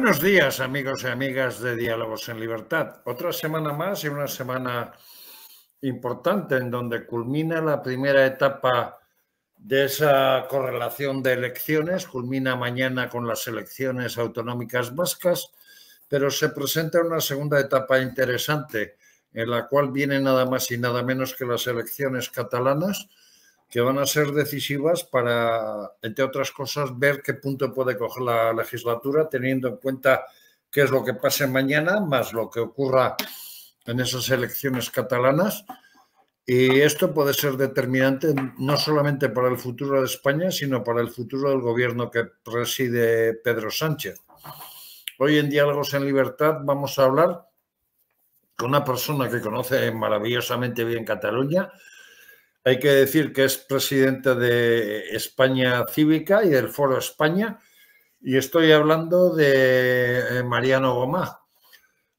Buenos días, amigos y amigas de Diálogos en Libertad. Otra semana más y una semana importante en donde culmina la primera etapa de esa correlación de elecciones, culmina mañana con las elecciones autonómicas vascas, pero se presenta una segunda etapa interesante en la cual vienen nada más y nada menos que las elecciones catalanas que van a ser decisivas para, entre otras cosas, ver qué punto puede coger la legislatura, teniendo en cuenta qué es lo que pase mañana, más lo que ocurra en esas elecciones catalanas. Y esto puede ser determinante no solamente para el futuro de España, sino para el futuro del gobierno que preside Pedro Sánchez. Hoy en Diálogos en Libertad vamos a hablar con una persona que conoce maravillosamente bien Cataluña, hay que decir que es presidente de España Cívica y del Foro España. Y estoy hablando de eh, Mariano Gomá.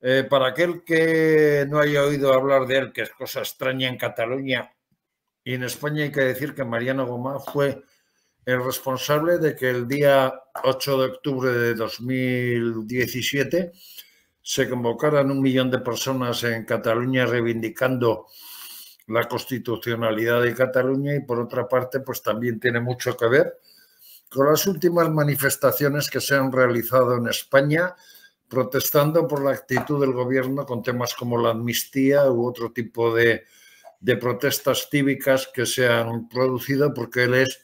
Eh, para aquel que no haya oído hablar de él, que es cosa extraña en Cataluña y en España, hay que decir que Mariano Gomá fue el responsable de que el día 8 de octubre de 2017 se convocaran un millón de personas en Cataluña reivindicando la constitucionalidad de Cataluña y por otra parte pues también tiene mucho que ver con las últimas manifestaciones que se han realizado en España protestando por la actitud del gobierno con temas como la amnistía u otro tipo de, de protestas cívicas que se han producido porque él es,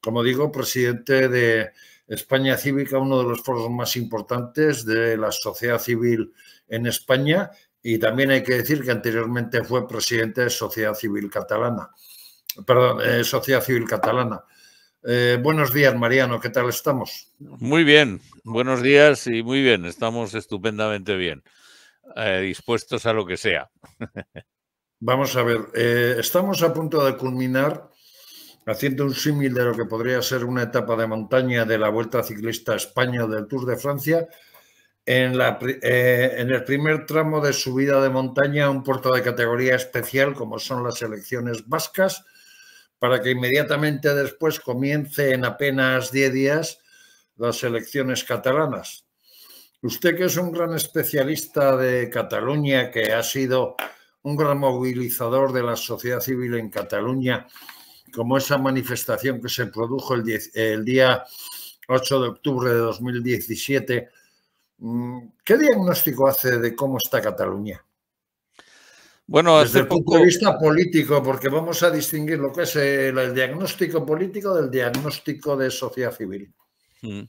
como digo, presidente de España Cívica, uno de los foros más importantes de la sociedad civil en España y también hay que decir que anteriormente fue presidente de Sociedad Civil Catalana. Perdón, eh, Sociedad Civil Catalana. Eh, buenos días, Mariano, ¿qué tal estamos? Muy bien, buenos días y muy bien, estamos estupendamente bien, eh, dispuestos a lo que sea. Vamos a ver, estamos a punto de culminar haciendo un símil de lo que podría ser una etapa de montaña de la Vuelta Ciclista España del Tour de Francia, eh, en, el primer tramo de subida de montaña un puerto de categoría especial como son las elecciones vascas, para que inmediatamente después comience en apenas 10 días las elecciones catalanas. Usted que es un gran especialista de Cataluña, que ha sido un gran movilizador de la sociedad civil en Cataluña, como esa manifestación que se produjo el, el día 8 de octubre de 2017 Mm, ¿Qué diagnóstico hace de cómo está Cataluña? Bueno, desde el punto de vista político, porque vamos a distinguir lo que es eh, el, diagnóstico político del diagnóstico de sociedad civil. Mm.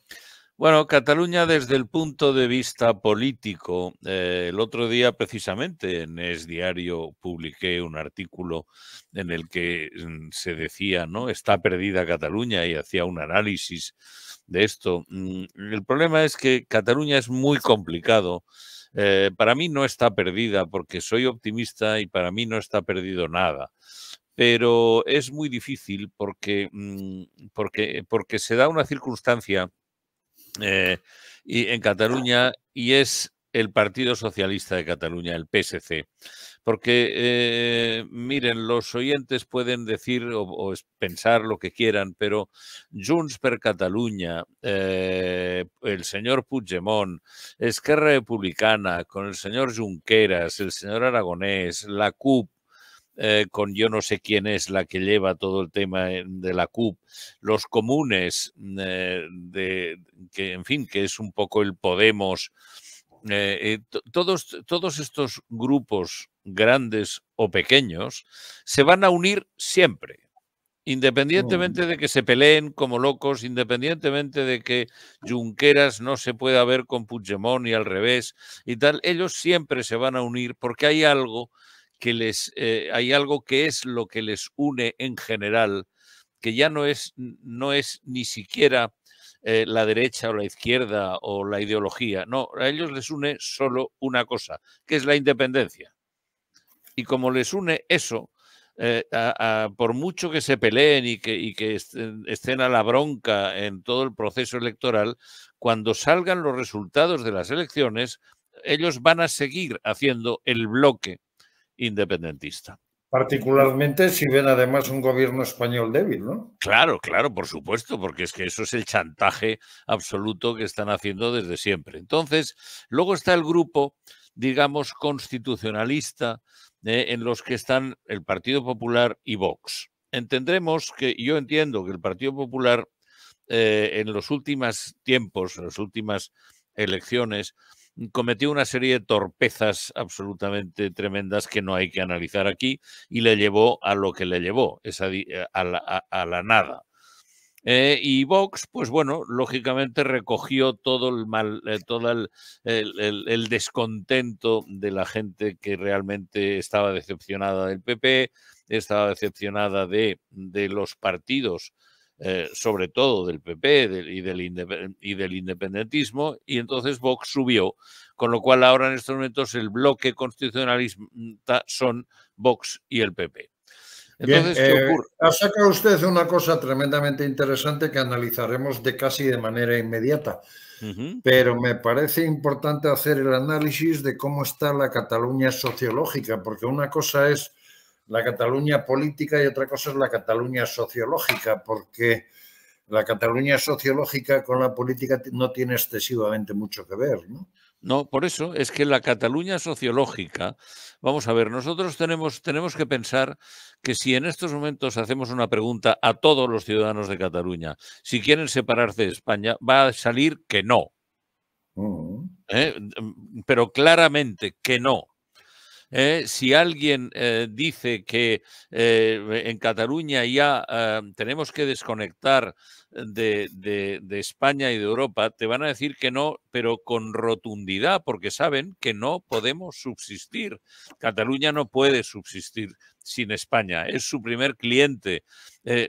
Bueno, Cataluña desde el punto de vista político, eh, el otro día precisamente en Es Diario publiqué un artículo en el que mm, se decía, ¿no? Está perdida Cataluña y hacía un análisis de esto. Mm, el problema es que Cataluña es muy complicado. Eh, para mí no está perdida porque soy optimista y para mí no está perdido nada. Pero es muy difícil porque, mm, porque, porque se da una circunstancia eh, y en Cataluña y es el Partido Socialista de Cataluña, el PSC, porque, eh, miren, los oyentes pueden decir o, pensar lo que quieran, pero Junts per Cataluña, eh, el señor Puigdemont, Esquerra Republicana, con el señor Junqueras, el señor Aragonés, la CUP, eh, con yo no sé quién es la que lleva todo el tema de la CUP, los comunes, de, que en fin, que es un poco el Podemos eh, eh, todos, todos estos grupos grandes o pequeños se van a unir siempre. Mm. Independientemente de que se peleen como locos, independientemente de que Junqueras no se pueda ver con Puigdemont y al revés y tal, ellos siempre se van a unir porque hay algo que les, eh, hay algo que es lo que les une en general, que ya no es, no es ni siquiera eh, la derecha o la izquierda o la ideología. No, a ellos les une solo una cosa, que es la independencia. Y como les une eso, eh, por mucho que se peleen y que, estén, a la bronca en todo el proceso electoral, cuando salgan los resultados de las elecciones, ellos van a seguir haciendo el bloque independentista. Particularmente si ven además un gobierno español débil, ¿no? Claro, claro, por supuesto, porque es que eso es el chantaje absoluto que están haciendo desde siempre. Entonces, luego está el grupo, digamos, constitucionalista, eh, en los que están el Partido Popular y Vox. Entendremos que, yo entiendo que el Partido Popular eh, en los últimos tiempos, en las últimas elecciones, cometió una serie de torpezas absolutamente tremendas que no hay que analizar aquí y le llevó a lo que le llevó, eh, a, la, nada. Eh, y Vox, pues bueno, lógicamente recogió todo el mal, eh, todo el, descontento de la gente que realmente estaba decepcionada del PP, estaba decepcionada de los partidos eh, sobre todo del PP y, del y del independentismo, y entonces Vox subió, con lo cual ahora en estos momentos el bloque constitucionalista mm, son Vox y el PP. Entonces, eh, ha sacado usted una cosa tremendamente interesante que analizaremos de casi de manera inmediata, pero me parece importante hacer el análisis de cómo está la Cataluña sociológica, porque una cosa es la Cataluña política y otra cosa es la Cataluña sociológica, porque la Cataluña sociológica con la política no tiene excesivamente mucho que ver, ¿no? No, por eso es que la Cataluña sociológica, vamos a ver, nosotros tenemos, tenemos que pensar que si en estos momentos hacemos una pregunta a todos los ciudadanos de Cataluña, si quieren separarse de España, va a salir que no. Mm. ¿Eh? Pero claramente que no. ¿eh? si alguien eh, dice que eh, en Cataluña ya ah, tenemos que desconectar de, España y de Europa, te van a decir que no, pero con rotundidad, porque saben que no podemos subsistir. Cataluña no puede subsistir sin España, es su primer cliente.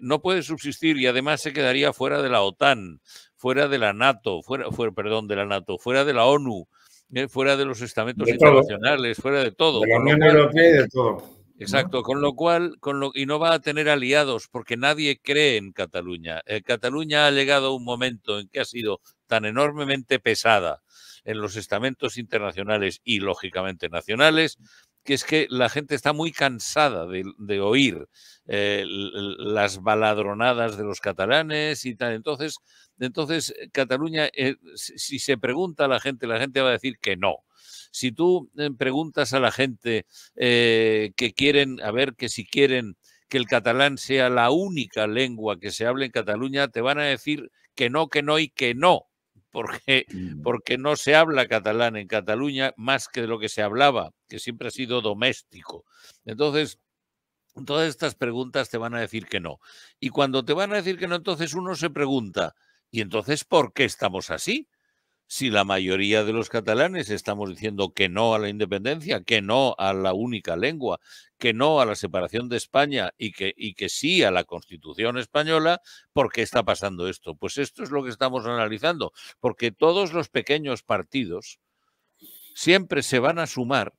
no puede subsistir y además se quedaría fuera de la OTAN, fuera de la NATO, fuera, fuera perdón, de la NATO, fuera de la ONU ¿eh? fuera de los estamentos internacionales, fuera de todo. De la Unión Europea de todo. Exacto, con lo cual, con lo, y no va a tener aliados porque nadie cree en Cataluña. Eh, Cataluña ha llegado a un momento en que ha sido tan enormemente pesada en los estamentos internacionales y lógicamente nacionales que es que la gente está muy cansada de, oír eh, las baladronadas de los catalanes y tal. Entonces, entonces eh, Cataluña, eh, si se pregunta a la gente, la gente va a decir que no. Si tú preguntas a la gente que quieren, a ver, que si quieren que el catalán sea la única lengua que se hable en Cataluña, te van a decir que no, que no y que no porque, mm. porque no se habla catalán en Cataluña más que de lo que se hablaba, que siempre ha sido doméstico. Entonces, todas estas preguntas te van a decir que no. Y cuando te van a decir que no, entonces uno se pregunta, ¿y entonces por qué estamos así? si la mayoría de los catalanes estamos diciendo que no a la independencia, que no a la única lengua, que no a la separación de España y que, y que sí a la constitución española, ¿por qué está pasando esto? Pues esto es lo que estamos analizando, porque todos los pequeños partidos siempre se van a sumar.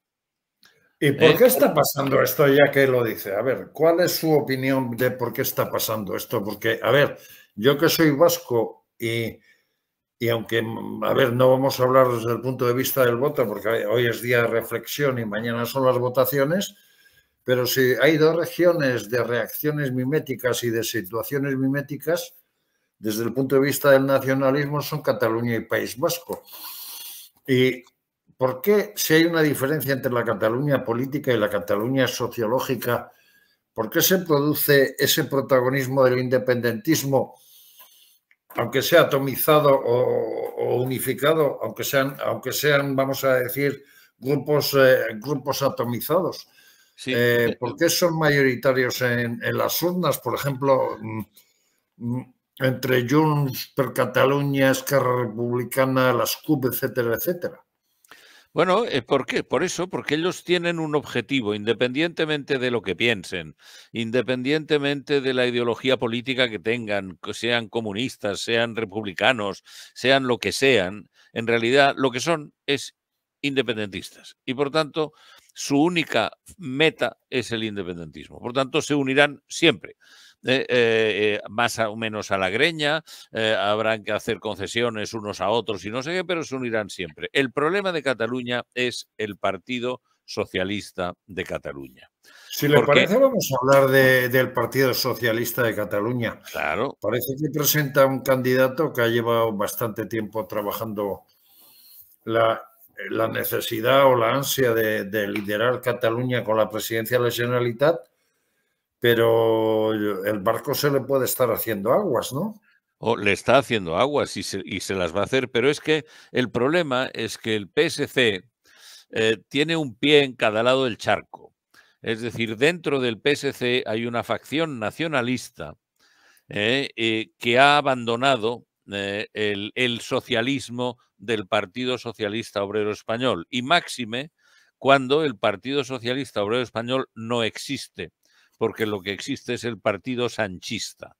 ¿Y por ¿eh? qué está pasando esto ya que lo dice? A ver, ¿cuál es su opinión de por qué está pasando esto? Porque, a ver, yo que soy vasco y y aunque, mm, a ver, no vamos a hablar desde el punto de vista del voto, porque hoy es día de reflexión y mañana son las votaciones, pero si hay dos regiones de reacciones miméticas y de situaciones miméticas, desde el punto de vista del nacionalismo son Cataluña y País Vasco. ¿Y por qué si hay una diferencia entre la Cataluña política y la Cataluña sociológica, por qué se produce ese protagonismo del independentismo? aunque sea atomizado o, unificado, aunque sean, aunque sean, vamos a decir, grupos, eh, grupos atomizados. porque eh, ¿Por qué son mayoritarios en, las urnas? Por ejemplo, mm, mm, entre Junts per Cataluña, Esquerra Republicana, las CUP, etcétera, etcétera. Bueno, eh, ¿por qué? Por eso, porque ellos tienen un objetivo, independientemente de lo que piensen, independientemente de la ideología política que tengan, sean comunistas, sean republicanos, sean lo que sean, en realidad lo que son es independentistas. Y por tanto, su única meta es el independentismo. Por tanto, se unirán siempre. Eh, eh, más o menos a la greña, eh, habrán que hacer concesiones unos a otros y no sé qué, pero se unirán siempre. El problema de Cataluña es el Partido Socialista de Cataluña. Si le parece, vamos a hablar del Partido Socialista de Cataluña. Claro. Parece que presenta un candidato que ha llevado bastante tiempo trabajando la, necesidad o la ansia de, de liderar Cataluña con la presidencia de la Generalitat pero el barco se le puede estar haciendo aguas, ¿no? O le está haciendo aguas y se, las va a hacer, pero es que el problema es que el PSC eh, tiene un pie en cada lado del charco. Es decir, dentro del PSC hay una facción nacionalista eh, eh, que ha abandonado el socialismo del Partido Socialista Obrero Español y máxime cuando el Partido Socialista Obrero Español no existe porque lo que existe es el partido sanchista.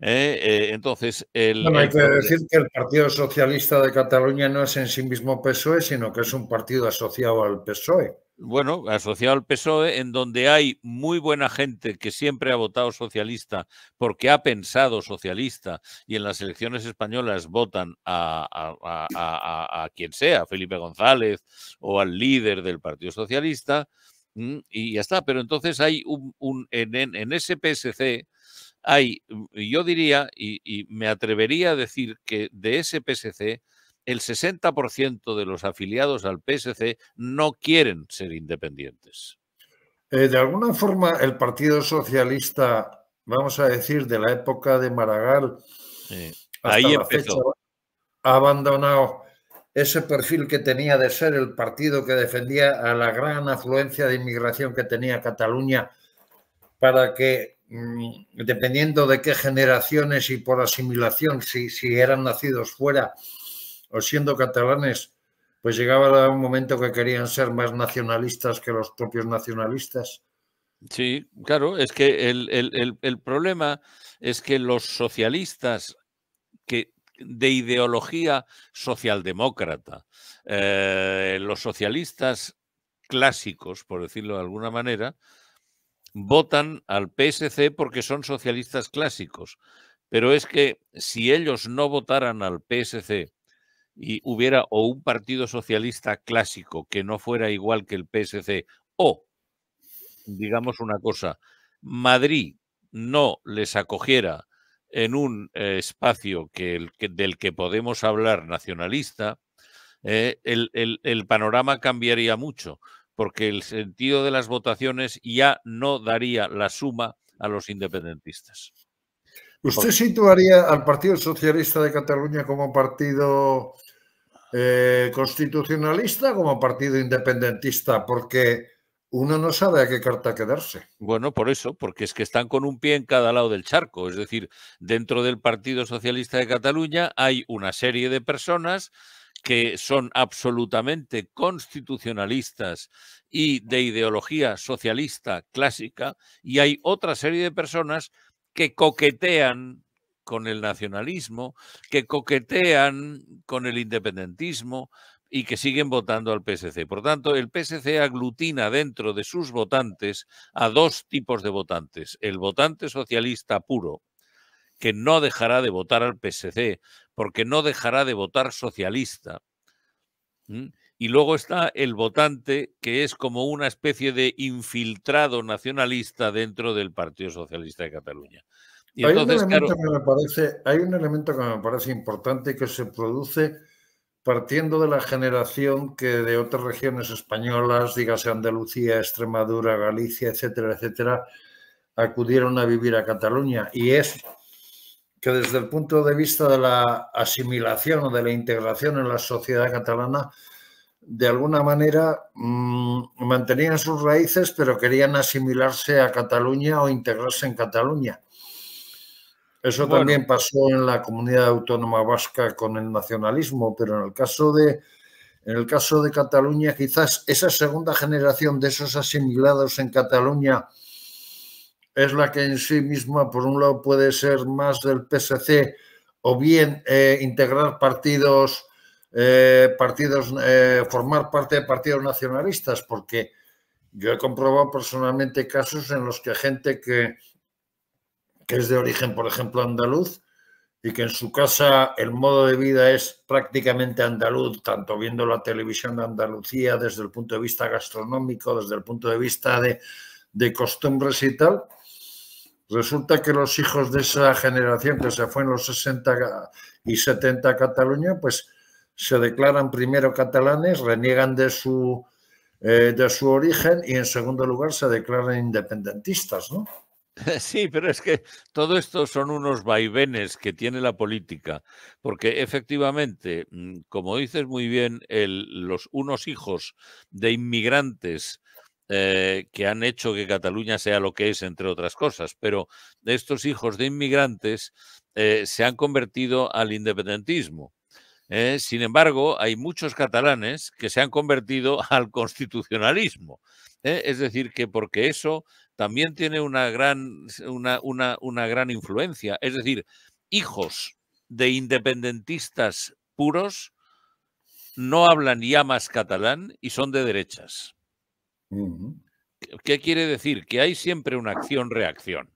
¿eh? Eh, entonces, el, hay que decir que el Partido Socialista de Cataluña no es en sí mismo PSOE, sino que es un partido asociado al PSOE. Bueno, asociado al PSOE, en donde hay muy buena gente que siempre ha votado socialista porque ha pensado socialista y en las elecciones españolas votan a, a quien sea, Felipe González o al líder del Partido Socialista, Mm, y ya está. Pero entonces hay un, en, en, ese PSC hay, mm, yo diría, y, me atrevería a decir que de ese PSC, el 60% de los afiliados al PSC no quieren ser independientes. Eh, de alguna forma, el Partido Socialista, vamos a decir, de la época de Maragall, Ahí la ha abandonado ese perfil que tenía de ser el partido que defendía a la gran afluencia de inmigración que tenía Cataluña para que, mm, dependiendo de qué generaciones y por asimilación, si, si eran nacidos fuera o siendo catalanes, pues llegaba un momento que querían ser más nacionalistas que los propios nacionalistas. Sí, claro, es que el, el problema es que los socialistas de ideología socialdemócrata. Eh, los socialistas clásicos, por decirlo de alguna manera, votan al PSC porque son socialistas clásicos. Pero es que si ellos no votaran al PSC y hubiera o un partido socialista clásico que no fuera igual que el PSC, o, digamos una cosa, Madrid no les acogiera en un eh, espacio que, del que podemos hablar nacionalista, eh, el, panorama cambiaría mucho, porque el sentido de las votaciones ya no daría la suma a los independentistas. ¿Usted situaría al Partido Socialista de Cataluña como partido eh, constitucionalista constitucionalista como partido independentista? Porque uno no sabe a qué carta quedarse. Bueno, por eso, porque es que están con un pie en cada lado del charco. Es decir, dentro del Partido Socialista de Cataluña hay una serie de personas que son absolutamente constitucionalistas y de ideología socialista clásica, y hay otra serie de personas que coquetean con el nacionalismo, que coquetean con el independentismo, y que siguen votando al PSC. Por tanto, el PSC aglutina dentro de sus votantes a dos tipos de votantes. El votante socialista puro, que no dejará de votar al PSC, porque no dejará de votar socialista. Y luego está el votante que es como una especie de infiltrado nacionalista dentro del Partido Socialista de Cataluña. Y parece, hay un elemento que me parece importante que se produce partiendo de la generación que de otras regiones españolas, dígase Andalucía, Extremadura, Galicia, etcétera, etcétera, acudieron a vivir a Cataluña. Y es que desde el punto de vista de la asimilación o de la integración en la sociedad catalana, de alguna manera mm, mantenían sus raíces, pero querían asimilarse a Cataluña o integrarse en Cataluña. Eso también pasó en la comunidad autónoma vasca con el nacionalismo, pero en el caso de en el caso de Cataluña, quizás esa segunda generación de esos asimilados en Cataluña es la que en sí misma, por un lado, puede ser más del PSC o bien eh, integrar partidos, eh, partidos, eh, formar parte de partidos nacionalistas, porque yo he comprobado personalmente casos en los que gente que que es de origen, por ejemplo, andaluz, y que en su casa el modo de vida es prácticamente andaluz, tanto viendo la televisión de Andalucía desde el punto de vista gastronómico, desde el punto de vista de, costumbres y tal, resulta que los hijos de esa generación que se fue en los 60 y 70 a Cataluña, pues se declaran primero catalanes, reniegan de su, eh, de su origen y en segundo lugar se declaran independentistas, ¿no? Sí, pero es que todo esto son unos vaivenes que tiene la política, porque efectivamente, mm, como dices muy bien, los unos hijos de inmigrantes eh, que han hecho que Cataluña sea lo que es, entre otras cosas, pero estos hijos de inmigrantes eh, se han convertido al independentismo. ¿eh? sin embargo, hay muchos catalanes que se han convertido al constitucionalismo. ¿eh? es decir, que porque eso también tiene una gran, una, gran influencia. Es decir, hijos de independentistas puros no hablan ya más catalán y son de derechas. ¿Qué quiere decir? Que hay siempre una acción-reacción.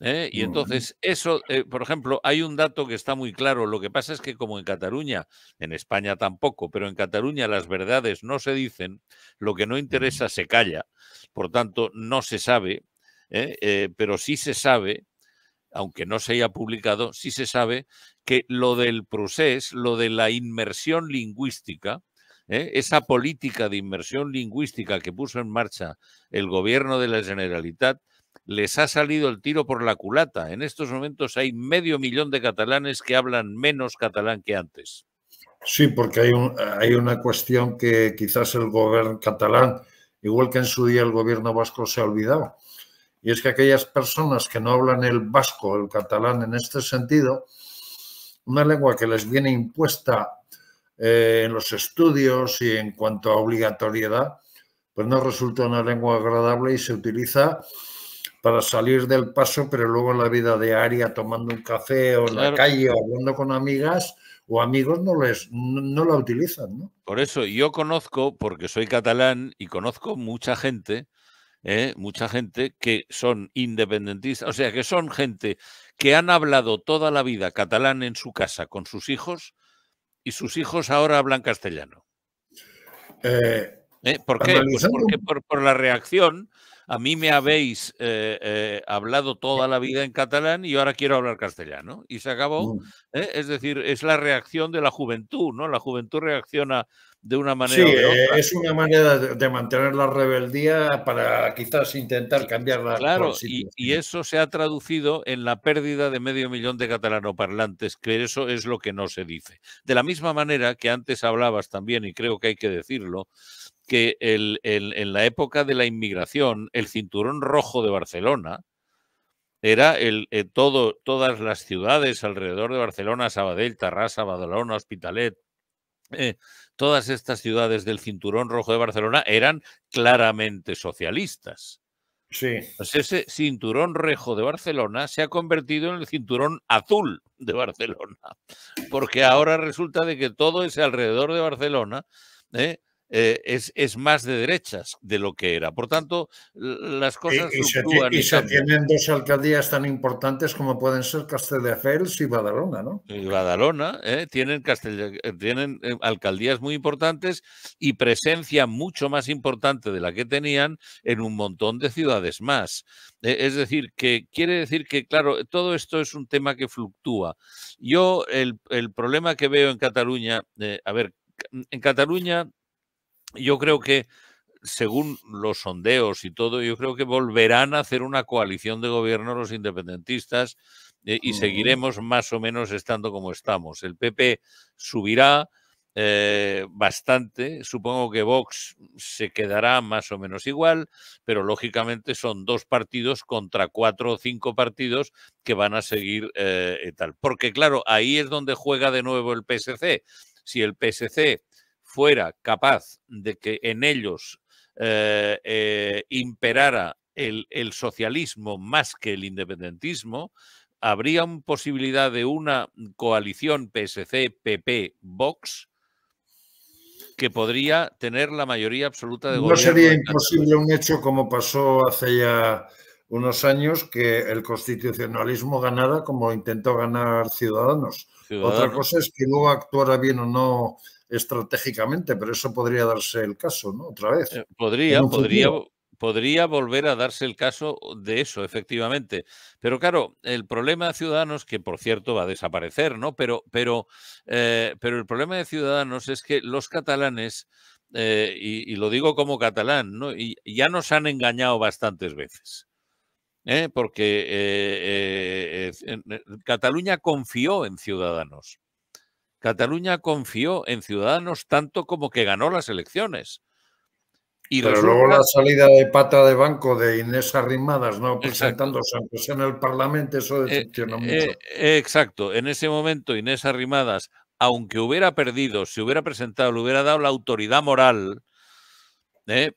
¿eh? Y entonces, eso, eh, por ejemplo, hay un dato que está muy claro. Lo que pasa es que como en Cataluña, en España tampoco, pero en Cataluña las verdades no se dicen, lo que no interesa se calla. Por tanto, no se sabe, ¿eh? pero sí se sabe, aunque no se haya publicado, sí se sabe que lo del procés, lo de la inmersión lingüística, esa política de inmersión lingüística que puso en marcha el gobierno de la Generalitat les ha salido el tiro por la culata. En estos momentos hay medio millón de catalanes que hablan menos catalán que antes. Sí, porque hay, hay una cuestión que quizás el gobierno catalán, igual que en su día el gobierno vasco, se ha olvidado. Y es que aquellas personas que no hablan el vasco, el catalán en este sentido, una lengua que les viene impuesta eh, en los estudios y en cuanto a obligatoriedad, pues no resulta una lengua agradable y se utiliza para salir del paso, pero luego en la vida diaria, tomando un café o en la calle o hablando con amigas o amigos, no, les, no la utilizan. ¿no? Por eso yo conozco, porque soy catalán y conozco mucha gente, ¿eh? mucha gente que son independentistas, o sea, que son gente que han hablado toda la vida catalán en su casa con sus hijos y sus hijos ahora hablan castellano. Eh, ¿Eh? ¿Por qué? Pues porque por la reacción a mí me habéis eh, eh, hablado toda la vida en catalán y ahora quiero hablar castellano. Y se acabó. Mm. ¿eh? Es decir, es la reacción de la juventud, ¿no? La juventud reacciona de una manera. Sí, es una manera de mantener la rebeldía para quizás intentar cambiarla. Claro, y, y, eso se ha traducido en la pérdida de medio millón de catalanoparlantes, que eso es lo que no se dice. De la misma manera que antes hablabas también, y creo que hay que decirlo, que en la época de la inmigración, el cinturón rojo de Barcelona era el, eh, todo, todas las ciudades alrededor de Barcelona, Sabadell, Tarrasa, Badalona, Hospitalet, eh, todas estas ciudades del cinturón rojo de Barcelona eran claramente socialistas. Sí. Pues ese cinturón rojo de Barcelona se ha convertido en el cinturón azul de Barcelona, porque ahora resulta de que todo ese alrededor de Barcelona eh, eh, es, es, más de derechas de lo que era. Por tanto, las cosas. fluctúan. y se, tienen dos alcaldías tan importantes como pueden ser Castelldefels y Badalona, ¿no? Y Badalona, ¿eh? tienen, eh, tienen alcaldías muy importantes y presencia mucho más importante de la que tenían en un montón de ciudades más. E, es decir, que quiere decir que, claro, todo esto es un tema que fluctúa. Yo, el, el problema que veo en Cataluña, a ver, en Cataluña yo creo que, según los sondeos y todo, yo creo que volverán a hacer una coalición de gobierno los independentistas eh, y seguiremos más o menos estando como estamos. El PP subirá eh, bastante, supongo que Vox se quedará más o menos igual, pero lógicamente son dos partidos contra cuatro o cinco partidos que van a seguir eh, tal. Porque claro, ahí es donde juega de nuevo el PSC. Si el PSC fuera capaz de que en ellos eh, eh, imperara el, socialismo más que el independentismo, habría una posibilidad de una coalición PSC-PP-Vox que podría tener la mayoría absoluta de gobierno. No sería imposible un hecho como pasó hace ya unos años que el constitucionalismo ganara como intentó ganar Ciudadanos. Otra cosa es que no actuara bien o no estratégicamente, pero eso podría darse el caso, ¿no? Otra vez. Eh, podría, podría, podría volver a darse el caso de eso, efectivamente. Pero claro, el problema de Ciudadanos, que por cierto va a desaparecer, ¿no? Pero, pero, eh, pero el problema de Ciudadanos es que los catalanes, eh, y, lo digo como catalán, ¿no? Y ya nos han engañado bastantes veces. ¿eh? Porque Cataluña confió en Ciudadanos. Cataluña confió en Ciudadanos tanto como que ganó las elecciones. Y Pero luego la salida de pata de banco de Inés Arrimadas, ¿no? Presentándose en el Parlamento, eso eh, decepcionó eh, mucho. Eh, exacto. En ese momento, Inés Arrimadas, aunque hubiera perdido, si hubiera presentado, le hubiera dado la autoridad moral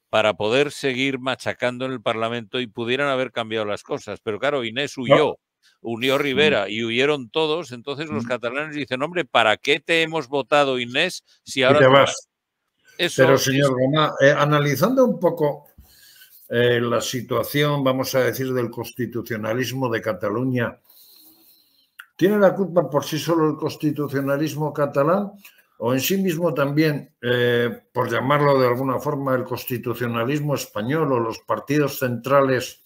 para poder seguir machacando en el Parlamento y pudieran haber cambiado las cosas. Pero claro, Inés huyó unió Rivera y huyeron todos, entonces los catalanes dicen, hombre, ¿para qué te hemos votado, Inés, si ahora... vas? Pero, señor Goma, eh, analizando un poco eh, la situación, vamos a decir, del constitucionalismo de Cataluña, ¿tiene la culpa por sí solo el constitucionalismo catalán o en sí mismo también, eh, por llamarlo de alguna forma, el constitucionalismo español o los partidos centrales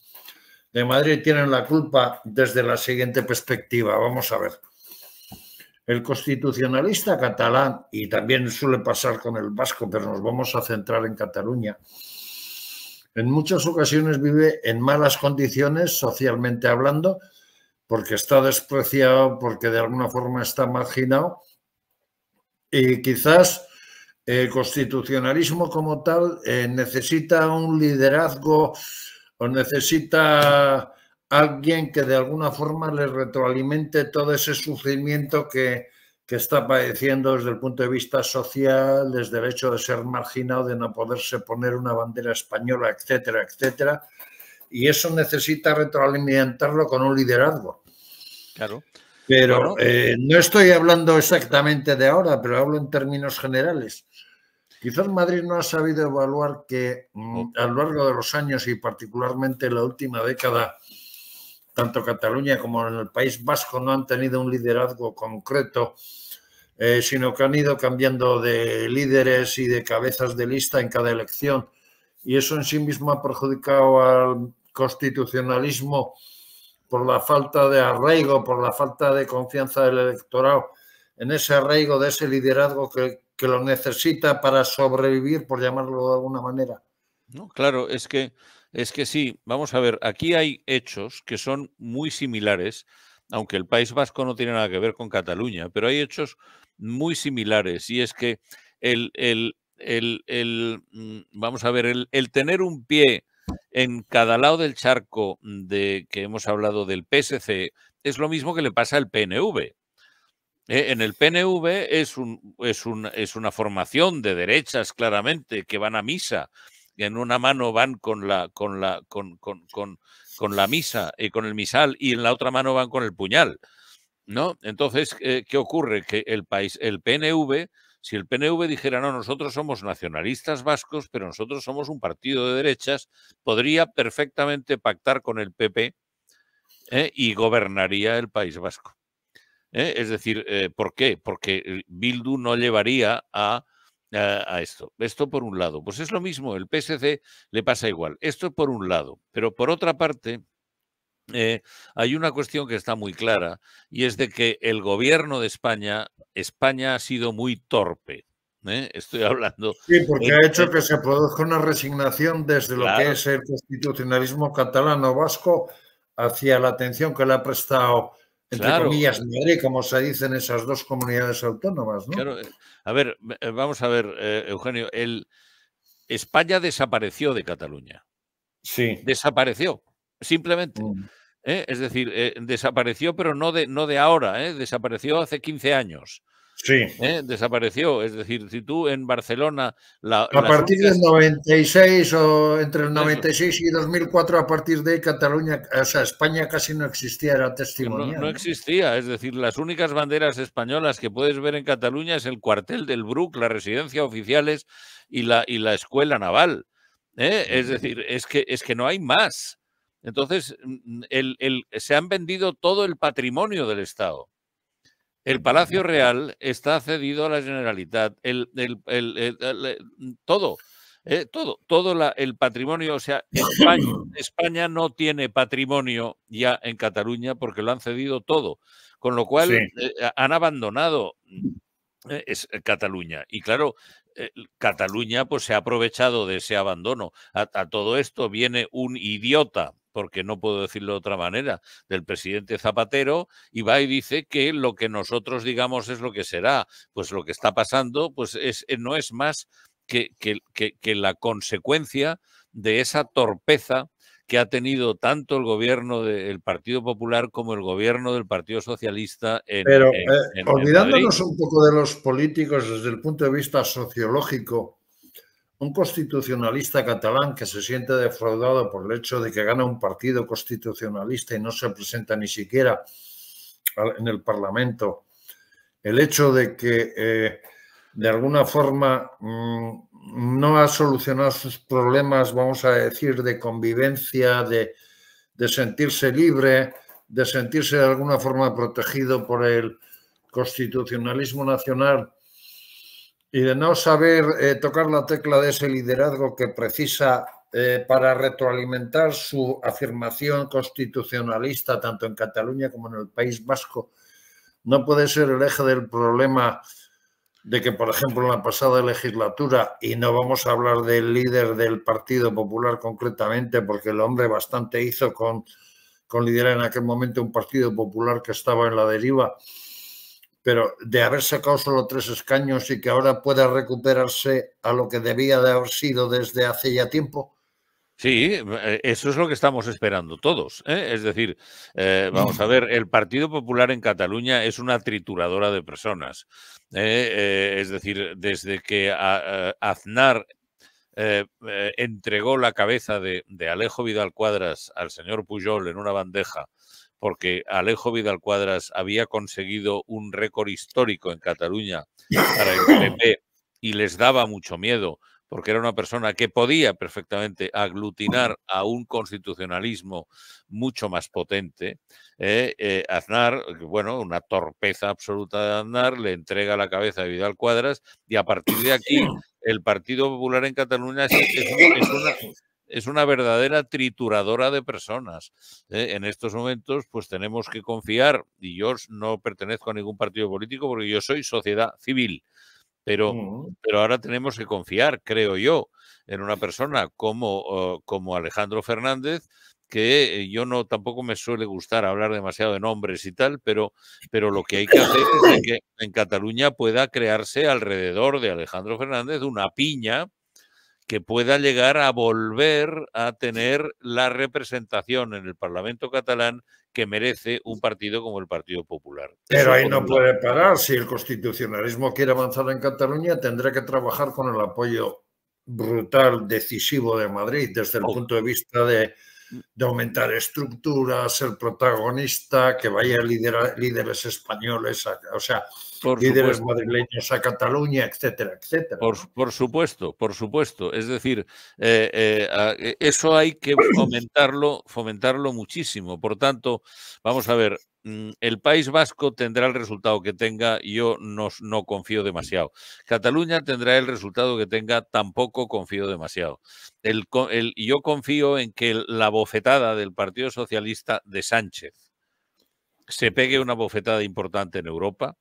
de Madrid tienen la culpa desde la siguiente perspectiva. Vamos a ver. El constitucionalista catalán, y también suele pasar con el vasco, pero nos vamos a centrar en Cataluña, en muchas ocasiones vive en malas condiciones socialmente hablando, porque está despreciado, porque de alguna forma está marginado. Y quizás el eh, constitucionalismo como tal eh, necesita un liderazgo o necesita alguien que de alguna forma le retroalimente todo ese sufrimiento que, está padeciendo desde el punto de vista social, desde el hecho de ser marginado, de no poderse poner una bandera española, etcétera, etcétera. Y eso necesita retroalimentarlo con un liderazgo. Claro. Pero eh, eh, no estoy hablando exactamente de ahora, pero hablo en términos generales. Quizás Madrid no ha sabido evaluar que mm, a lo largo de los años y particularmente en la última década, tanto Cataluña como en el País Vasco no han tenido un liderazgo concreto, eh, sino que han ido cambiando de líderes y de cabezas de lista en cada elección. Y eso en sí mismo ha perjudicado al constitucionalismo por la falta de arraigo, por la falta de confianza del electorado en ese arraigo de ese liderazgo que que lo necesita para sobrevivir, por llamarlo de alguna manera. No, claro, es que, es que sí, vamos a ver, aquí hay hechos que son muy similares, aunque el País Vasco no tiene nada que ver con Cataluña, pero hay hechos muy similares y es que el, el, el, mm, vamos a ver, el, tener un pie en cada lado del charco de que hemos hablado del PSC es lo mismo que le pasa al PNV. Eh, en el PNV es, un, es, un, es una formación de derechas, claramente, que van a misa. en una mano van con la, con la, con, la misa y con el misal, y en la otra mano van con el puñal. ¿No? Entonces, eh, ¿qué ocurre? Que el país, el PNV, si el PNV dijera, no, nosotros somos nacionalistas vascos, pero nosotros somos un partido de derechas, podría perfectamente pactar con el PP ¿eh? y gobernaría el País Vasco. ¿eh? Es decir, eh, ¿por qué? Porque eh, Bildu no llevaría a, a, esto. Esto por un lado. Pues es lo mismo, el PSC le pasa igual. Esto por un lado. Pero por otra parte, hay una cuestión que está muy clara y es de que el gobierno de España, España ha sido muy torpe. estoy hablando. Sí, porque ha hecho que se produzca una resignación desde lo que es el constitucionalismo catalano vasco hacia la atención que le ha prestado entre claro. comillas, madre, como se dicen esas dos comunidades autónomas. ¿no? Eh, a ver, eh, vamos a ver, eh, Eugenio, España desapareció de Cataluña. Sí. Desapareció, simplemente. Mm. Es decir, desapareció, pero no de, no de ahora, desapareció hace 15 años. Sí. ¿Eh? Desapareció. Es decir, si tú en Barcelona. La, a partir del 96 o entre el 96 y 2004, a partir de Cataluña, o sea, España casi no existía, era testimonio. No, existía. Es decir, las únicas banderas españolas que puedes ver en Cataluña es el cuartel del Bruc, la residencia oficiales y la, y la escuela naval. ¿eh? Es decir, es que, es que no hay más. Entonces, mm, el, el, se han vendido todo el patrimonio del Estado. El Palacio Real está cedido a la Generalitat, el, eh, todo, todo, todo el patrimonio, o sea, España, no tiene patrimonio ya en Cataluña porque lo han cedido todo, con lo cual eh, eh, han abandonado es, Cataluña. Y claro, Cataluña pues se ha aprovechado de ese abandono. A, a todo esto viene un idiota porque no puedo decirlo de otra manera, del presidente Zapatero, y va y dice que lo que nosotros digamos es lo que será. Pues lo que está pasando pues es, eh, no es más que, que, la consecuencia de esa torpeza que ha tenido tanto el gobierno del Partido Popular como el gobierno del Partido Socialista. En, Pero eh, olvidándonos un poco de los políticos desde el punto de vista sociológico, un constitucionalista catalán que se siente defraudado por el hecho de que gana un partido constitucionalista y no se presenta ni siquiera en el Parlamento, el hecho de que eh, de alguna forma mm, no ha solucionado sus problemas, vamos a decir, de convivencia, de sentirse libre, de sentirse de alguna forma protegido por el constitucionalismo nacional, y de no saber eh, tocar la tecla de ese liderazgo que precisa eh, para retroalimentar su afirmación constitucionalista tanto en Cataluña como en el País Vasco, no puede ser el eje del problema de que, por ejemplo, en la pasada legislatura, y no vamos a hablar del líder del Partido Popular concretamente, porque el hombre bastante hizo con, con liderar en aquel momento un Partido Popular que estaba en la deriva, pero de haber sacado solo tres escaños y que ahora pueda recuperarse a lo que debía de haber sido desde hace ya tiempo. Sí, eh, eso es lo que estamos esperando todos. ¿eh? Es decir, eh, vamos a ver, el Partido Popular en Cataluña es una trituradora de personas. es decir, desde que Aznar entregó la cabeza de, de Alejo Vidal Cuadras al señor Pujol en una bandeja porque Alejo Vidal Cuadras había conseguido un récord histórico en Cataluña para el PP y les daba mucho miedo, porque era una persona que podía perfectamente aglutinar a un constitucionalismo mucho más potente. ¿eh? Eh, Aznar, bueno, una torpeza absoluta de Aznar, le entrega la cabeza a Vidal Cuadras y a partir de aquí el Partido Popular en Cataluña es, es, es una verdadera trituradora de personas. ¿eh? en estos momentos, pues tenemos que confiar, y yo no pertenezco a ningún partido político porque yo soy sociedad civil, pero, mm. pero ahora tenemos que confiar, creo yo, en una persona como, oh, como Alejandro Fernández, que eh, yo no tampoco me suele gustar hablar demasiado de nombres y tal, pero, pero lo que hay que hacer es que en Cataluña pueda crearse alrededor de Alejandro Fernández una piña que pueda llegar a volver a tener la representación en el Parlamento catalán que merece un partido como el Partido Popular. Pero ahí no puede parar. Si el constitucionalismo quiere avanzar en Cataluña, tendrá que trabajar con el apoyo brutal, decisivo de Madrid desde el punto de vista de, aumentar estructuras, ser protagonista, que vaya líderes españoles. o sea, líderes madrileños a Cataluña, etcétera, etcétera. Por, supuesto, por supuesto. Es decir, eh, eh, eso hay que fomentarlo, fomentarlo muchísimo. Por tanto, vamos a ver, mm, el País Vasco tendrá el resultado que tenga, yo no, confío demasiado. Cataluña tendrá el resultado que tenga, tampoco confío demasiado. yo confío en que la bofetada del Partido Socialista de Sánchez se pegue una bofetada importante en Europa,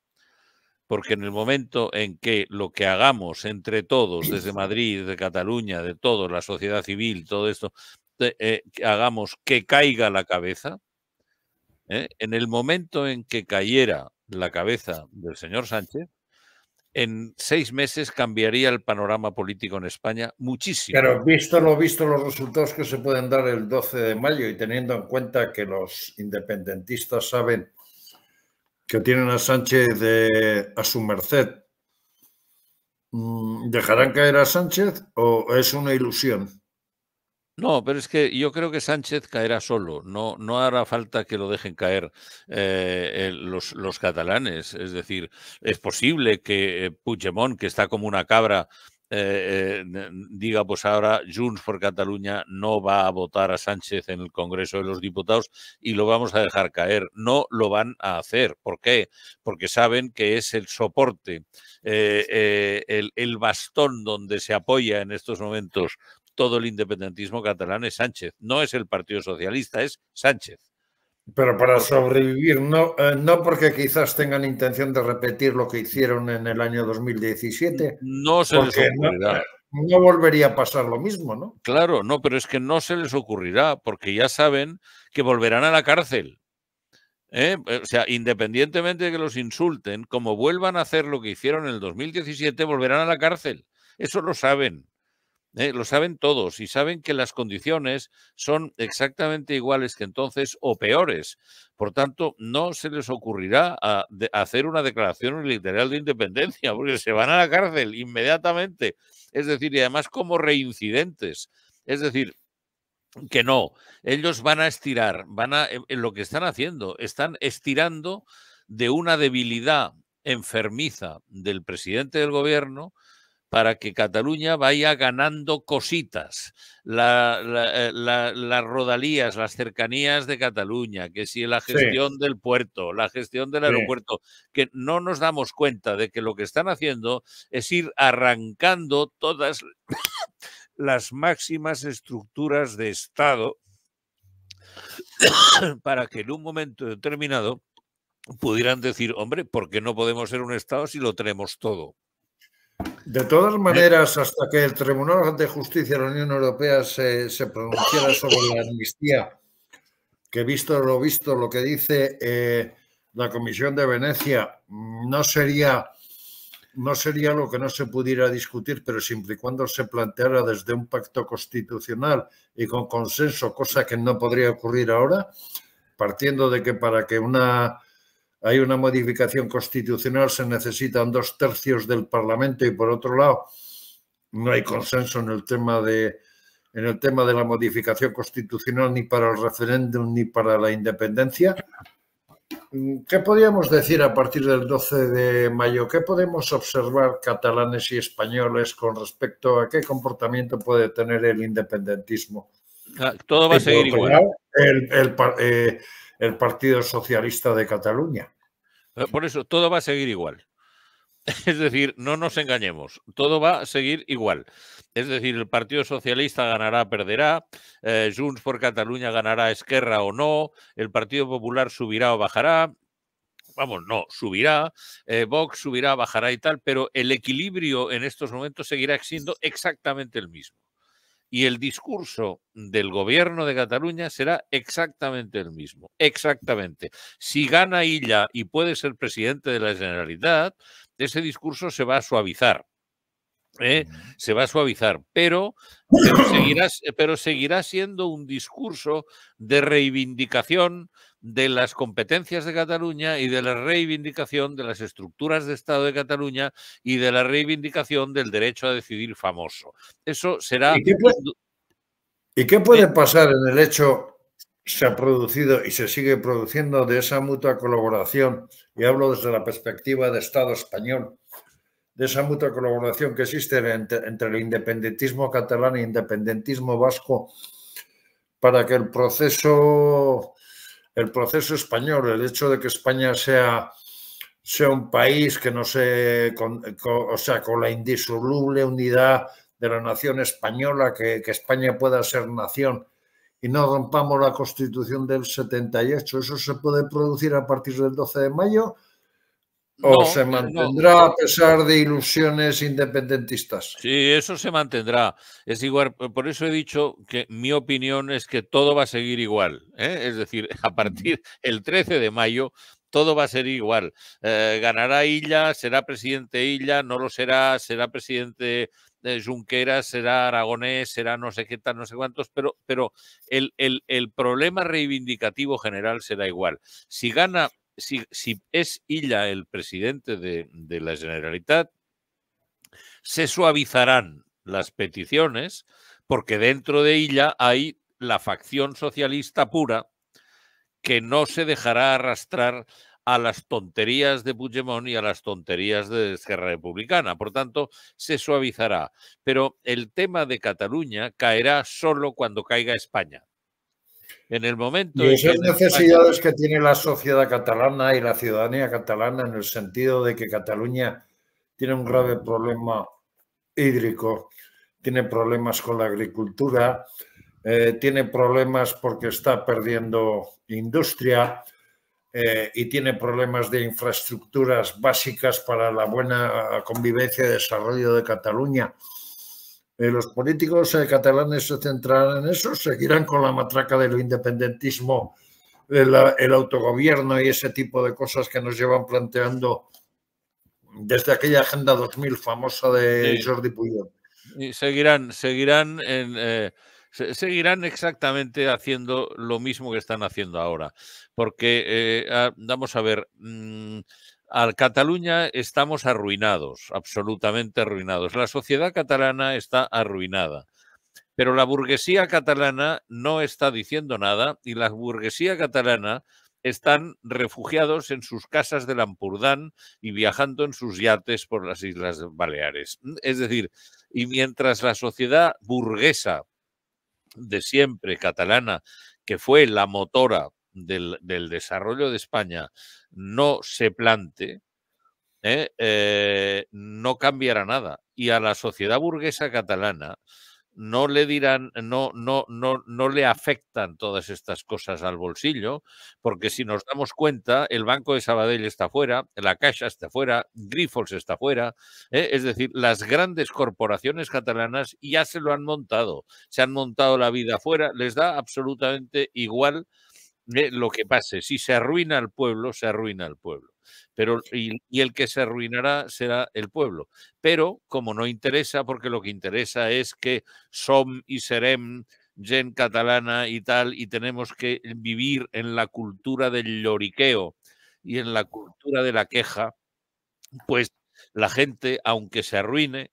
porque en el momento en que lo que hagamos entre todos, desde Madrid, de Cataluña, de todo, la sociedad civil, todo esto, eh, hagamos que caiga la cabeza, ¿eh? en el momento en que cayera la cabeza del señor Sánchez, en seis meses cambiaría el panorama político en España muchísimo. Pero visto lo visto, los resultados que se pueden dar el 12 de mayo y teniendo en cuenta que los independentistas saben que tienen a Sánchez a su merced, mm, ¿dejarán caer a Sánchez o es una ilusión? No, pero es que yo creo que Sánchez caerá solo, no, no hará falta que lo dejen caer eh, los, los, catalanes. Es decir, es posible que eh, Puigdemont, que está como una cabra eh, eh diga, pues ahora Junts por Cataluña no va a votar a Sánchez en el Congreso de los Diputados y lo vamos a dejar caer. No lo van a hacer. ¿Por qué? Porque saben que es el soporte, eh, eh, el bastón donde se apoya en estos momentos todo el independentismo catalán es Sánchez. No es el Partido Socialista, es Sánchez. Pero para sobrevivir, no, eh, no porque quizás tengan intención de repetir lo que hicieron en el año 2017. No se les ocurrirá. No, volvería a pasar lo mismo, ¿no? Claro, no, pero es que no se les ocurrirá porque ya saben que volverán a la cárcel. ¿eh? O sea, independientemente de que los insulten, como vuelvan a hacer lo que hicieron en el 2017, volverán a la cárcel. Eso lo saben. Eh, lo saben todos y saben que las condiciones son exactamente iguales que entonces o peores. Por tanto, no se les ocurrirá hacer una declaración literal de independencia, porque se van a la cárcel inmediatamente. Es decir, y además como reincidentes. Es decir, que no, ellos van a estirar, van a, en eh, lo que están haciendo, están estirando de una debilidad enfermiza del presidente del gobierno para que Cataluña vaya ganando cositas, eh, las rodalías, las cercanías de Cataluña, que si la gestión del puerto, la gestión del aeropuerto, que no nos damos cuenta de que lo que están haciendo es ir arrancando todas las máximas estructuras de Estado para que en un momento determinado pudieran decir, hombre, ¿por qué no podemos ser un Estado si lo tenemos todo? De todas maneras, hasta que el Tribunal de Justicia de la Unión Europea se, se pronunciara sobre la amnistía, que visto lo visto, lo que dice eh, la Comisión de Venecia, no sería, no sería lo que no se pudiera discutir, pero siempre y cuando se planteara desde un pacto constitucional y con consenso, cosa que no podría ocurrir ahora, partiendo de que para que una hay una modificación constitucional, se necesitan dos tercios del Parlamento y por otro lado no hay consenso en el tema de, en el tema de la modificación constitucional ni para el referéndum ni para la independencia. ¿Qué podríamos decir a partir del 12 de mayo? ¿Qué podemos observar catalanes y españoles con respecto a qué comportamiento puede tener el independentismo? Ah, todo va a seguir igual. El, el, eh, el Partido Socialista de Cataluña. Eh, por eso, todo va a seguir igual. Es decir, no nos engañemos, todo va a seguir igual. Es decir, el Partido Socialista ganará, perderá, eh, Junts por Cataluña ganará Esquerra o no, el Partido Popular subirá o bajará, vamos, no, subirá, eh, Vox subirá, bajará y tal, pero el equilibrio en estos momentos seguirá siendo exactamente el mismo y el discurso del gobierno de Cataluña será exactamente el mismo, exactamente. Si gana Illa y puede ser presidente de la Generalitat, ese discurso se va a suavizar ¿eh? se va a suavizar, pero, seguirá, siendo un discurso de reivindicación de las competencias de Cataluña y de la reivindicación de las estructuras de Estado de Cataluña y de la reivindicación del derecho a decidir famoso. Eso será... ¿Y qué puede, ¿y qué puede eh, pasar en el hecho se ha producido y se sigue produciendo de esa mutua colaboración, y hablo desde la perspectiva de Estado español, de esa mutua colaboración que existe entre, el independentismo catalán e independentismo vasco para que el proceso, el proceso español, el hecho de que España sea, sea un país que no se, o sea, con la indisoluble unidad de la nación española, que, que, España pueda ser nación y no rompamos la constitución del 78, eso se puede producir a partir del 12 de mayo ¿O se mantendrá a pesar de ilusiones independentistas? Sí, eso se mantendrá. Es igual, por eso he dicho que mi opinión es que todo va a seguir igual. ¿eh? Es decir, a partir del 13 de mayo todo va a ser igual. Eh, ganará Illa, será presidente Illa, no lo será, será presidente eh, Junqueras, será Aragonés, será no sé qué tal, no sé cuántos, pero, pero el, el, el problema reivindicativo general será igual. Si gana si, es Illa el presidente de, la Generalitat, se suavizarán las peticiones porque dentro de Illa hay la facción socialista pura que no se dejará arrastrar a las tonterías de Puigdemont y a las tonterías de Esquerra Republicana. Por tanto, se suavizará. Pero el tema de Cataluña caerá solo cuando caiga España. En el momento. Y esas necesidades que tiene la sociedad catalana y la ciudadanía catalana en el sentido de que Cataluña tiene un grave problema hídrico, tiene problemas con la agricultura, eh, tiene problemas porque está perdiendo industria eh, y tiene problemas de infraestructuras básicas para la buena convivencia y desarrollo de Cataluña. Eh, los políticos eh, catalanes se centrarán en eso, seguirán con la matraca del independentismo, el, autogobierno y ese tipo de cosas que nos llevan planteando desde aquella Agenda 2000 famosa de Jordi Puyol. seguirán, seguirán en... Eh, seguirán exactamente haciendo lo mismo que están haciendo ahora. Porque, ah, vamos a ver, mm, a Cataluña estamos arruinados, absolutamente arruinados. La sociedad catalana está arruinada. Pero la burguesía catalana no está diciendo nada y la burguesía catalana están refugiados en sus casas del Ampurdán y viajando en sus yates por las Islas Baleares. Mm, es decir, y mientras la sociedad burguesa de siempre catalana, que fue la motora del, desarrollo de España no se plante, ¿eh? Eh, no cambiará nada. Y a la sociedad burguesa catalana no le dirán, no, no, no, no le afectan todas estas cosas al bolsillo, porque si nos damos cuenta, el Banco de Sabadell está fuera, la Caixa está fuera, Grifols está fuera, ¿eh? es decir, las grandes corporaciones catalanas ya se lo han montado, se han montado la vida fuera, les da absolutamente igual lo que pase. Si se arruina el pueblo, se arruina el pueblo. Pero, y, el que se arruinará será el pueblo. Pero como no interesa, porque lo que interesa es que som y serem gen catalana y tal, y tenemos que vivir en la cultura del lloriqueo y en la cultura de la queja, pues la gente, aunque se arruine,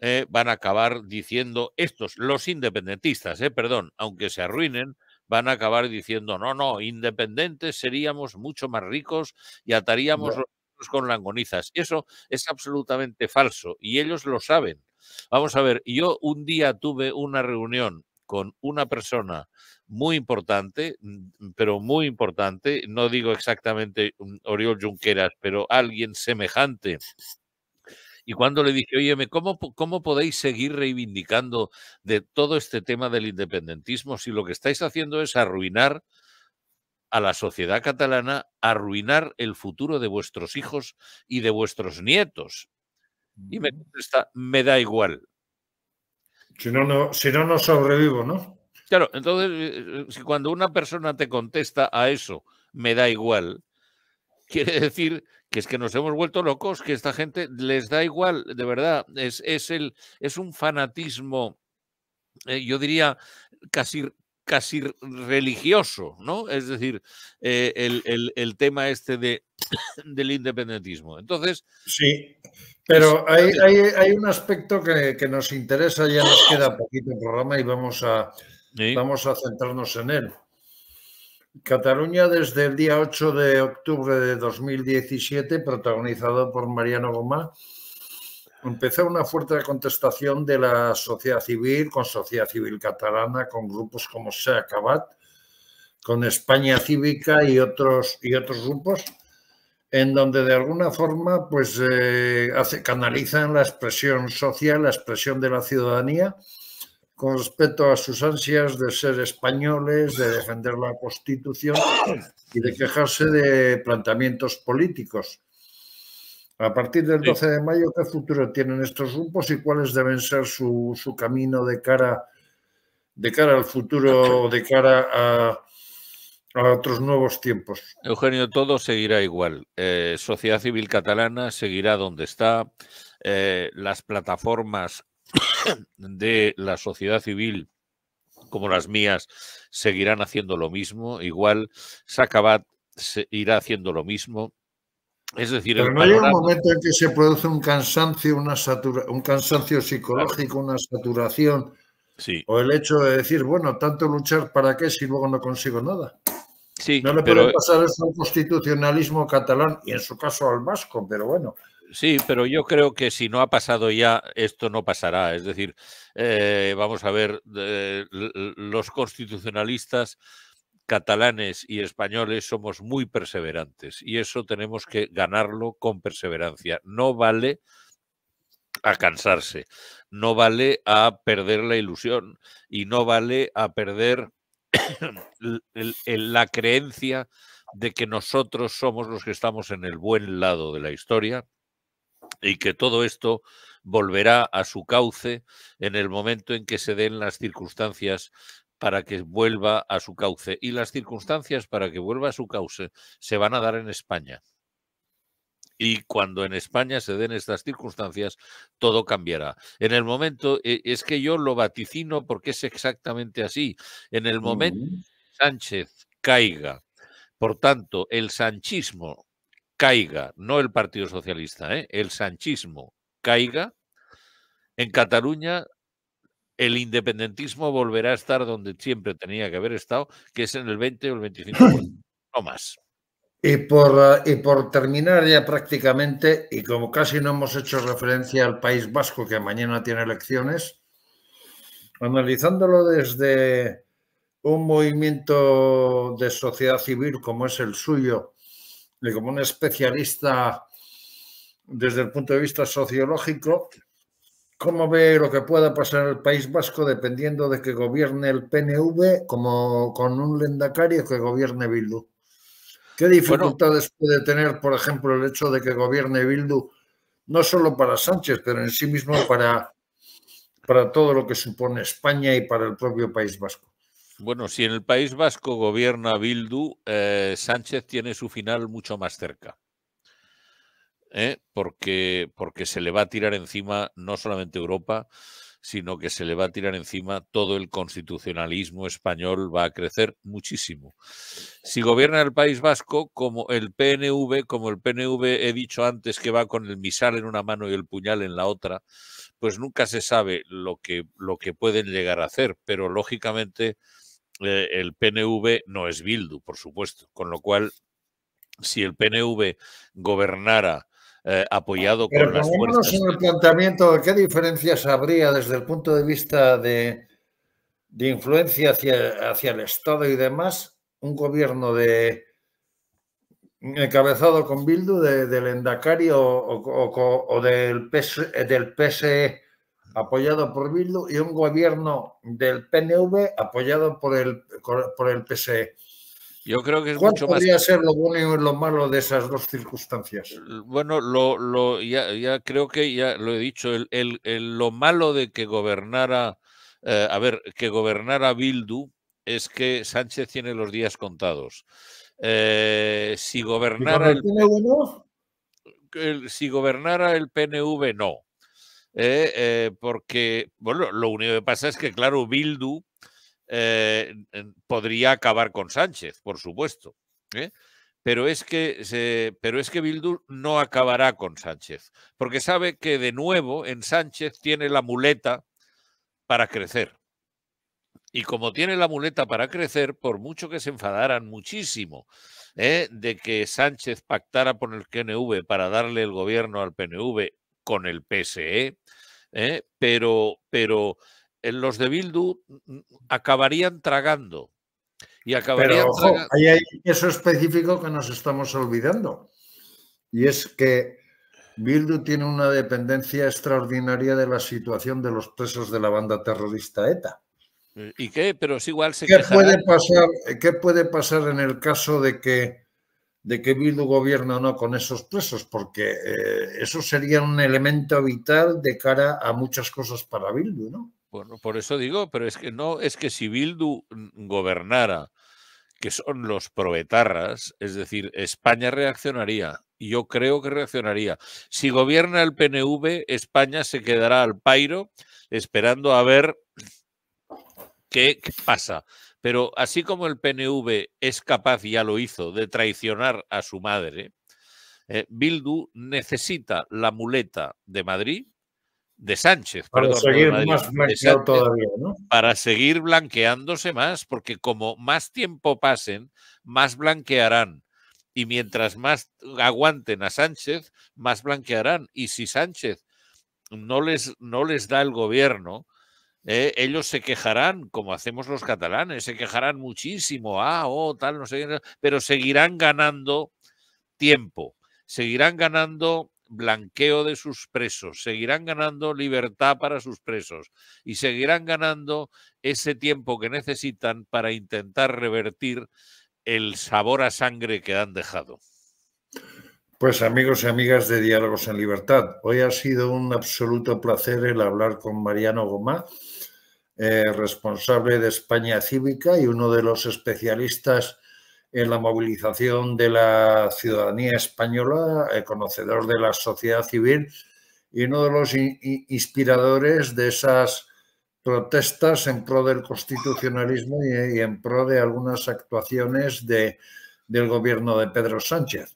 eh, van a acabar diciendo estos, los independentistas, eh, perdón, aunque se arruinen, van a acabar diciendo, no, no, independientes seríamos mucho más ricos y ataríamos los con langonizas. y Eso es absolutamente falso y ellos lo saben. Vamos a ver, yo un día tuve una reunión con una persona muy importante, mm, pero muy importante, no digo exactamente mm, Oriol Junqueras, pero alguien semejante y cuando le dije, oye, ¿cómo, ¿cómo podéis seguir reivindicando de todo este tema del independentismo si lo que estáis haciendo es arruinar a la sociedad catalana, arruinar el futuro de vuestros hijos y de vuestros nietos? Y me contesta, me da igual. Si no, no, si no, no sobrevivo, ¿no? Claro, entonces, eh, eh, si cuando una persona te contesta a eso, me da igual, quiere decir que es que nos hemos vuelto locos, que esta gente les da igual, de verdad, es, el, es un fanatismo, eh, yo diría, casi casi religioso, ¿no? Es decir, eh, el, tema este de, del independentismo. Entonces... Sí, pero hay, un aspecto que, nos interesa, ya nos queda poquito el programa y vamos a, vamos a centrarnos en él. Cataluña desde el día 8 de octubre de 2017, protagonizado por Mariano Gomá, empezó una fuerte contestación de la sociedad civil, con sociedad civil catalana, con grupos como Sea Cabat, con España Cívica y otros, y otros grupos, en donde de alguna forma pues, eh, hace, canalizan la expresión social, la expresión de la ciudadanía, con respecto a sus ansias de ser españoles, de defender la Constitución y de quejarse de planteamientos políticos. A partir del 12 de mayo, ¿qué futuro tienen estos grupos y cuáles deben ser su, su camino de cara, de cara al futuro, de cara a, otros nuevos tiempos? Eugenio, todo seguirá igual. Eh, sociedad civil catalana seguirá donde está. Eh, las plataformas de la sociedad civil como las mías seguirán haciendo lo mismo, igual Sacabat irá haciendo lo mismo. Es decir, Pero no hay un momento en que se produce un cansancio, una un cansancio psicológico, una saturación, o el hecho de decir, bueno, tanto luchar para qué si luego no consigo nada. Sí, no le puede pasar eso al constitucionalismo catalán y en su caso al vasco, pero bueno, Sí, pero yo creo que si no ha pasado ya, esto no pasará. Es decir, eh, vamos a ver, eh, los constitucionalistas catalanes y españoles somos muy perseverantes y eso tenemos que ganarlo con perseverancia. No vale a cansarse, no vale a perder la ilusión y no vale a perder la creencia de que nosotros somos los que estamos en el buen lado de la historia y que todo esto volverá a su cauce en el momento en que se den las circunstancias para que vuelva a su cauce. Y las circunstancias para que vuelva a su cauce se van a dar en España. Y cuando en España se den estas circunstancias, todo cambiará. En el momento, eh, es que yo lo vaticino porque es exactamente así. En el momento Sánchez caiga, por tanto, el sanchismo caiga, no el Partido Socialista, ¿eh? el sanchismo caiga, en Cataluña el independentismo volverá a estar donde siempre tenía que haber estado, que es en el 20 o el 25%, no más. Y por, y por terminar ya prácticamente, y como casi no hemos hecho referencia al País Vasco, que mañana tiene elecciones, analizándolo desde un movimiento de sociedad civil como es el suyo, y como un especialista desde el punto de vista sociológico, ¿cómo ve lo que pueda pasar en el País Vasco dependiendo de que gobierne el PNV como con un lendacario que gobierne Bildu? ¿Qué dificultades puede tener, por ejemplo, el hecho de que gobierne Bildu no solo para Sánchez, pero en sí mismo para, para todo lo que supone España y para el propio País Vasco? Bueno, si en el País Vasco gobierna Bildu, eh, Sánchez tiene su final mucho más cerca. ¿eh? Porque, porque se le va a tirar encima no solamente Europa, sino que se le va a tirar encima todo el constitucionalismo español, va a crecer muchísimo. Si gobierna el País Vasco, como el PNV, como el PNV he dicho antes que va con el misal en una mano y el puñal en la otra, pues nunca se sabe lo que, lo que pueden llegar a hacer, pero lógicamente eh, el PNV no es Bildu, por supuesto, con lo cual, si el PNV gobernara eh, apoyado por con las fuerzas... en el planteamiento, ¿qué diferencias habría desde el punto de vista de, influencia hacia, hacia el Estado y demás? Un gobierno de, encabezado con Bildu del endacario o, del, PS, del apoyado por Bildu y un gobierno del PNV apoyado por el, por el PSE. Yo creo que es ¿Cuál mucho podría ser lo bueno y lo malo de esas dos circunstancias? Bueno, lo, ya, creo que ya lo he dicho, lo malo de que gobernara, eh, a ver, que gobernara Bildu es que Sánchez tiene los días contados. Eh, si gobernara el, el, si gobernara el PNV, no. Eh, eh, porque, bueno, lo único que pasa es que, claro, Bildu eh, podría acabar con Sánchez, por supuesto. Pero, es que pero es que Bildu no acabará con Sánchez, porque sabe que de nuevo en Sánchez tiene la muleta para crecer. Y como tiene la muleta para crecer, por mucho que se enfadaran muchísimo de que Sánchez pactara con el PNV para darle el gobierno al PNV con el PSE, ¿eh? pero, pero eh, los de Bildu acabarían tragando. Y acabarían pero, tragando. Ahí hay eso específico que nos estamos olvidando. Y es que Bildu tiene una dependencia extraordinaria de la situación de los presos de la banda terrorista ETA. Eh, ¿Y qué? Pero es igual se puede pasar ¿Qué puede pasar en el caso de que de que Bildu gobierna o no con esos presos, porque eh, eso sería un elemento vital de cara a muchas cosas para Bildu, ¿no? Por, por eso digo, pero es que no, es que si Bildu gobernara, que son los provetarras, es decir, España reaccionaría. Yo creo que reaccionaría. Si gobierna el PNV, España se quedará al pairo esperando a ver qué pasa. Pero así como el PNV es capaz, ya lo hizo, de traicionar a su madre, eh, Bildu necesita la muleta de Madrid, de Sánchez, para seguir todavía, Para seguir blanqueándose más, porque como más tiempo pasen, más blanquearán. Y mientras más aguanten a Sánchez, más blanquearán. Y si Sánchez no les, no les da el gobierno, eh, ellos se quejarán, como hacemos los catalanes, se quejarán muchísimo, ah, oh, tal, no sé, pero seguirán ganando tiempo, seguirán ganando blanqueo de sus presos, seguirán ganando libertad para sus presos y seguirán ganando ese tiempo que necesitan para intentar revertir el sabor a sangre que han dejado. Pues amigos y amigas de Diálogos en Libertad, hoy ha sido un absoluto placer el hablar con Mariano Gomá, eh, responsable de España Cívica y uno de los especialistas en la movilización de la ciudadanía española, eh, conocedor de la sociedad civil y uno de los inspiradores de esas protestas en pro del constitucionalismo y, y en pro de algunas actuaciones de, del gobierno de Pedro Sánchez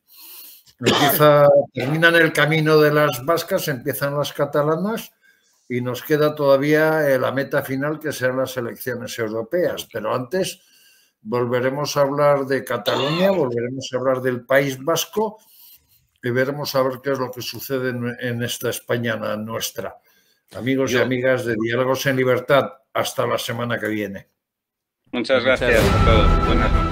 terminan el camino de las vascas, empiezan las catalanas y nos queda todavía eh, la meta final que serán las elecciones europeas. Pero antes volveremos a hablar de Cataluña, volveremos a hablar del País Vasco y veremos a ver qué es lo que sucede en, esta España nuestra. Amigos y amigas de Diálogos en Libertad, hasta la semana que viene. Muchas gracias a todos. Buenas noches.